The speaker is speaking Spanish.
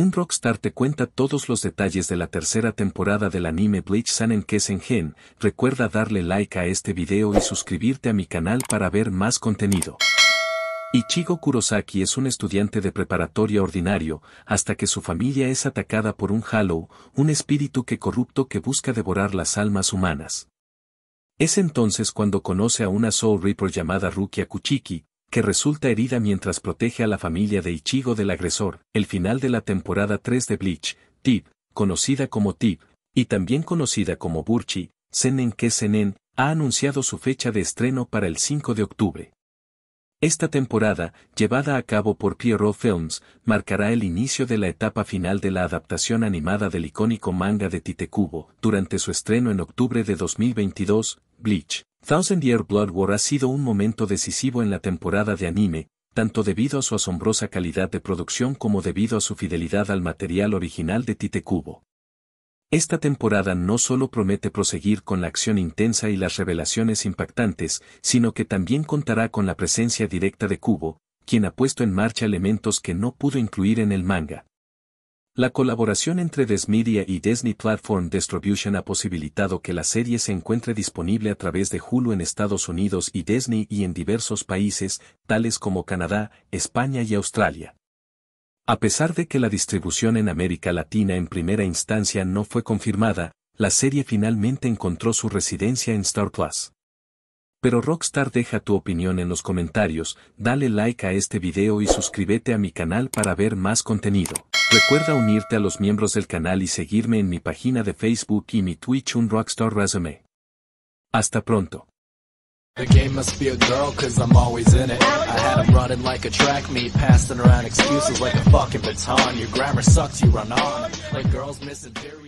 Un rockstar te cuenta todos los detalles de la tercera temporada del anime Bleach Sanen Gen. Recuerda darle like a este video y suscribirte a mi canal para ver más contenido. Ichigo Kurosaki es un estudiante de preparatoria ordinario, hasta que su familia es atacada por un Halo, un espíritu que corrupto que busca devorar las almas humanas. Es entonces cuando conoce a una Soul Reaper llamada Rukia Kuchiki, que resulta herida mientras protege a la familia de Ichigo del agresor. El final de la temporada 3 de Bleach, Tib, conocida como Tip, y también conocida como Burchi, Senen que Senen, ha anunciado su fecha de estreno para el 5 de octubre. Esta temporada, llevada a cabo por Pierrot Films, marcará el inicio de la etapa final de la adaptación animada del icónico manga de Tite Kubo, durante su estreno en octubre de 2022, Bleach. Thousand Year Blood War ha sido un momento decisivo en la temporada de anime, tanto debido a su asombrosa calidad de producción como debido a su fidelidad al material original de Tite Kubo. Esta temporada no solo promete proseguir con la acción intensa y las revelaciones impactantes, sino que también contará con la presencia directa de Kubo, quien ha puesto en marcha elementos que no pudo incluir en el manga, la colaboración entre Desmedia y Disney Platform Distribution ha posibilitado que la serie se encuentre disponible a través de Hulu en Estados Unidos y Disney y en diversos países, tales como Canadá, España y Australia. A pesar de que la distribución en América Latina en primera instancia no fue confirmada, la serie finalmente encontró su residencia en Star Plus. Pero Rockstar deja tu opinión en los comentarios, dale like a este video y suscríbete a mi canal para ver más contenido. Recuerda unirte a los miembros del canal y seguirme en mi página de Facebook y mi Twitch un Rockstar Resume. Hasta pronto. The game must be a girl cause I'm always in it. I had him em running like a track meet, passing around excuses like a fucking baton. Your grammar sucks, you run on. Like girls a periods.